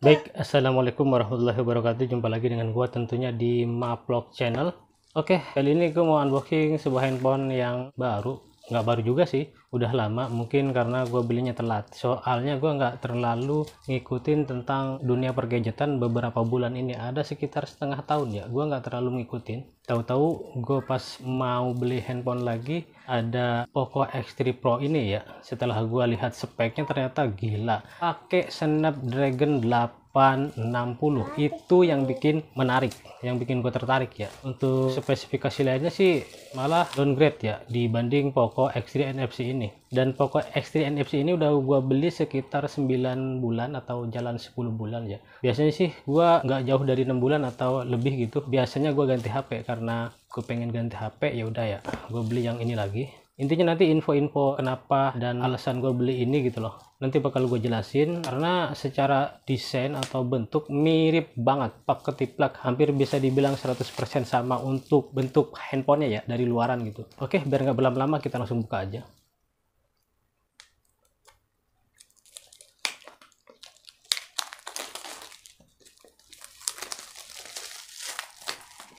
Baik, Assalamualaikum warahmatullahi wabarakatuh. Jumpa lagi dengan gua tentunya di Maplog Channel. Oke, kali ini gue mau unboxing sebuah handphone yang baru nggak baru juga sih udah lama mungkin karena gue belinya telat soalnya gue nggak terlalu ngikutin tentang dunia pergadgetan beberapa bulan ini ada sekitar setengah tahun ya gue nggak terlalu ngikutin tahu-tahu gue pas mau beli handphone lagi ada Poco X3 Pro ini ya setelah gue lihat speknya ternyata gila pakai Snapdragon 8 860 itu yang bikin menarik yang bikin gue tertarik ya untuk spesifikasi lainnya sih malah downgrade ya dibanding Poco X3 NFC ini dan Poco X3 NFC ini udah gue beli sekitar 9 bulan atau jalan 10 bulan ya biasanya sih gue nggak jauh dari 6 bulan atau lebih gitu biasanya gue ganti HP karena gue pengen ganti HP ya udah ya gue beli yang ini lagi intinya nanti info-info kenapa dan alasan gue beli ini gitu loh nanti bakal gue jelasin karena secara desain atau bentuk mirip banget pak ketiplak hampir bisa dibilang 100% sama untuk bentuk handphonenya ya dari luaran gitu oke biar nggak berlama-lama kita langsung buka aja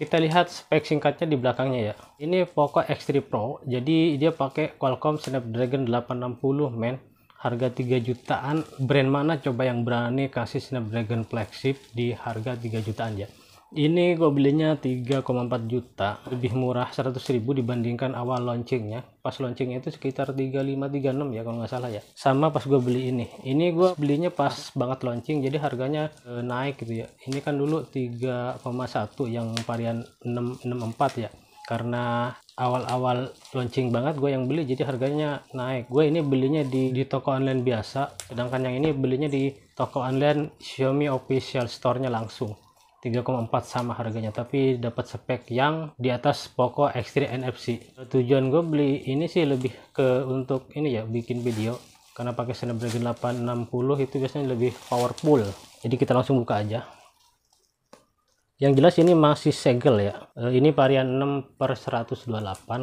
kita lihat spek singkatnya di belakangnya ya ini Poco X3 Pro jadi dia pakai Qualcomm Snapdragon 860 men harga 3 jutaan brand mana coba yang berani kasih Snapdragon flagship di harga 3 jutaan ya ini gue belinya 3,4 juta, lebih murah 100 ribu dibandingkan awal launchingnya. Pas launching itu sekitar 3536 ya kalau nggak salah ya. Sama pas gue beli ini. Ini gue belinya pas banget launching jadi harganya e, naik gitu ya. Ini kan dulu 3,1 yang varian 664 ya. Karena awal-awal launching banget gue yang beli jadi harganya naik. Gue ini belinya di, di toko online biasa, sedangkan yang ini belinya di toko online Xiaomi official store-nya langsung. 3,4 sama harganya tapi dapat spek yang di atas Poco X3 NFC tujuan gue beli ini sih lebih ke untuk ini ya bikin video karena pakai Snapdragon 860 itu biasanya lebih powerful jadi kita langsung buka aja yang jelas ini masih segel ya e, ini varian 6 per 128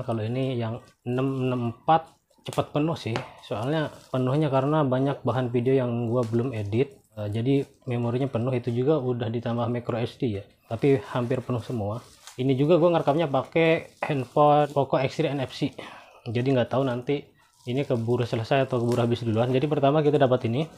kalau ini yang 664 cepat penuh sih soalnya penuhnya karena banyak bahan video yang gua belum edit Eh, jadi memorinya penuh itu juga udah ditambah micro SD ya tapi hampir penuh semua ini juga gue ngerekamnya pakai handphone Poco X3 NFC jadi nggak tahu nanti ini keburu selesai atau keburu habis duluan jadi pertama kita dapat ini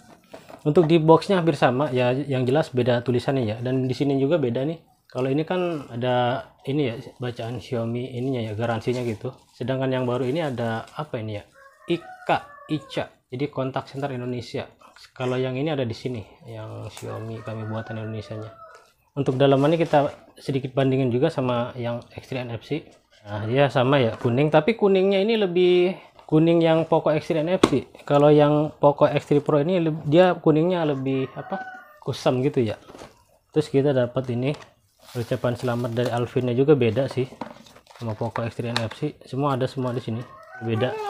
untuk di boxnya hampir sama ya yang jelas beda tulisannya ya dan di sini juga beda nih kalau ini kan ada ini ya bacaan Xiaomi ininya ya garansinya gitu sedangkan yang baru ini ada apa ini ya IKA ICA jadi kontak center Indonesia kalau yang ini ada di sini yang Xiaomi kami buatan Indonesia nya untuk dalamannya kita sedikit bandingin juga sama yang X3 NFC nah dia sama ya kuning tapi kuningnya ini lebih kuning yang Poco X3 NFC kalau yang Poco X3 Pro ini dia kuningnya lebih apa kusam gitu ya terus kita dapat ini ucapan selamat dari Alvinnya juga beda sih sama Poco X3 NFC semua ada semua di sini beda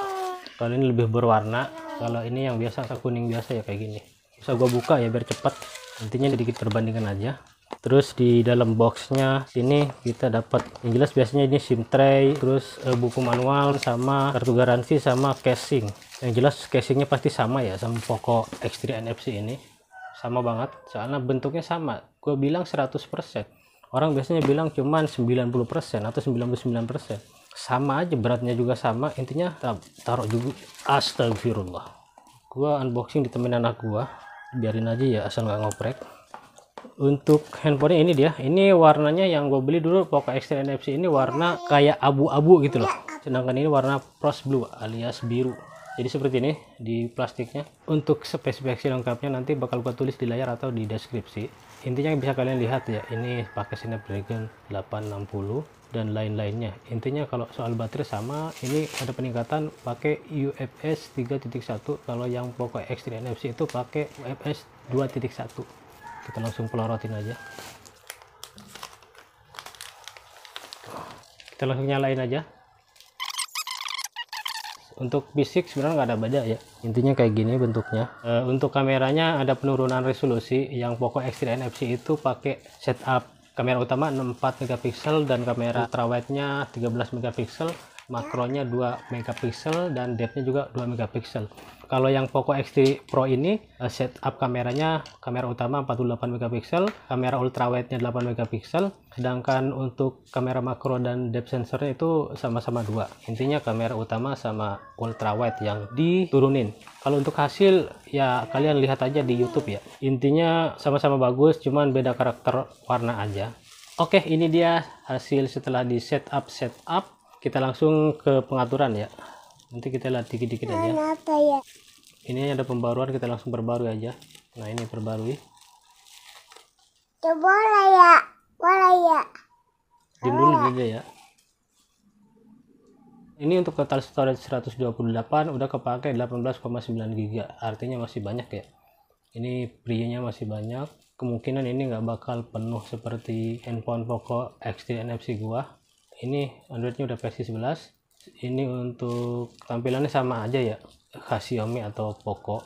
kalau ini lebih berwarna kalau ini yang biasa kuning biasa ya kayak gini bisa gua buka ya biar cepat nantinya sedikit perbandingan aja terus di dalam boxnya sini kita dapat yang jelas biasanya ini sim tray terus e, buku manual sama kartu garansi sama casing yang jelas casingnya pasti sama ya sama pokok X3 NFC ini sama banget soalnya bentuknya sama gue bilang 100% orang biasanya bilang cuman 90% atau 99% sama aja beratnya juga sama intinya taruh juga astagfirullah gua unboxing di temen anak gua biarin aja ya asal nggak ngoprek untuk handphonenya ini dia ini warnanya yang gue beli dulu Poco X3 NFC ini warna kayak abu-abu gitu loh sedangkan ini warna frost blue alias biru jadi seperti ini di plastiknya untuk spesifikasi lengkapnya nanti bakal gue tulis di layar atau di deskripsi intinya bisa kalian lihat ya ini pakai Snapdragon 860 dan lain-lainnya intinya kalau soal baterai sama ini ada peningkatan pakai UFS 3.1 kalau yang Poco X3 NFC itu pakai UFS 2.1 kita langsung pelorotin aja kita langsung nyalain aja untuk fisik sebenarnya nggak ada beda ya intinya kayak gini bentuknya eh, untuk kameranya ada penurunan resolusi yang Poco X3 NFC itu pakai setup kamera utama 64 megapiksel dan kamera ultrawide nya 13 megapiksel makronya 2 megapiksel dan depthnya juga 2 megapiksel kalau yang Poco X3 Pro ini eh, setup kameranya kamera utama 48 megapiksel, kamera ultrawide-nya 8 megapiksel, sedangkan untuk kamera makro dan depth sensornya itu sama-sama dua. Intinya kamera utama sama ultrawide yang diturunin. Kalau untuk hasil ya kalian lihat aja di YouTube ya. Intinya sama-sama bagus, cuman beda karakter warna aja. Oke, ini dia hasil setelah di setup setup kita langsung ke pengaturan ya nanti kita lihat dikit-dikit aja ya? ini ada pembaruan kita langsung perbarui aja nah ini perbarui coba ya, lah ya boleh ya diam dulu aja ya ini untuk total storage 128 udah kepake 18,9 giga artinya masih banyak ya ini prianya masih banyak kemungkinan ini nggak bakal penuh seperti handphone Poco X3 NFC gua ini Androidnya udah versi 11 ini untuk tampilannya sama aja ya Xiaomi atau Poco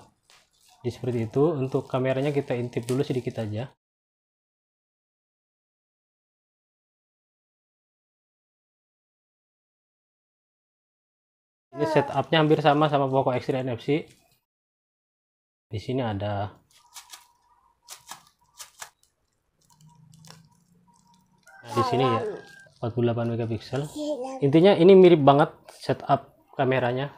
di seperti itu untuk kameranya kita intip dulu sedikit aja ini setupnya hampir sama sama Poco X3 NFC di sini ada nah, di sini ya 48 megapiksel intinya ini mirip banget setup kameranya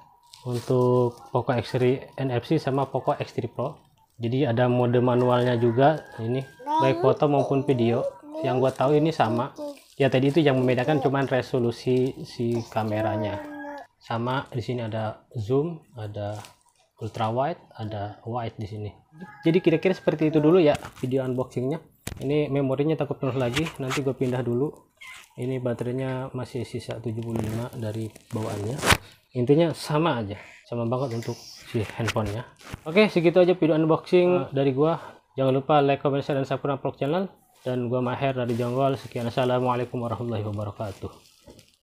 untuk Poco X3 NFC sama Poco X3 Pro jadi ada mode manualnya juga ini baik foto maupun video yang gue tahu ini sama ya tadi itu yang membedakan cuman resolusi si kameranya sama di sini ada zoom ada ultra wide ada wide di sini jadi kira-kira seperti itu dulu ya video unboxingnya ini memorinya takut penuh lagi nanti gue pindah dulu ini baterainya masih sisa 75 dari bawaannya intinya sama aja sama banget untuk si handphonenya oke segitu aja video unboxing ah. dari gua jangan lupa like comment share dan subscribe channel dan gua Maher dari Jonggol sekian assalamualaikum warahmatullahi wabarakatuh